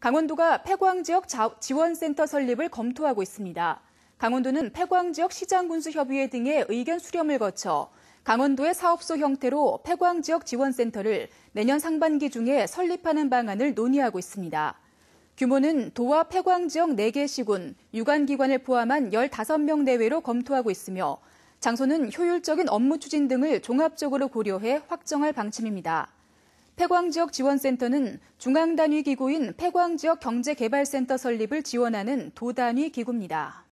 강원도가 폐광지역 지원센터 설립을 검토하고 있습니다. 강원도는 폐광지역 시장군수협의회 등의 의견 수렴을 거쳐 강원도의 사업소 형태로 폐광지역 지원센터를 내년 상반기 중에 설립하는 방안을 논의하고 있습니다. 규모는 도와 폐광지역 4개 시군, 유관기관을 포함한 15명 내외로 검토하고 있으며 장소는 효율적인 업무 추진 등을 종합적으로 고려해 확정할 방침입니다. 폐광지역 지원센터는 중앙단위 기구인 폐광지역 경제개발센터 설립을 지원하는 도단위 기구입니다.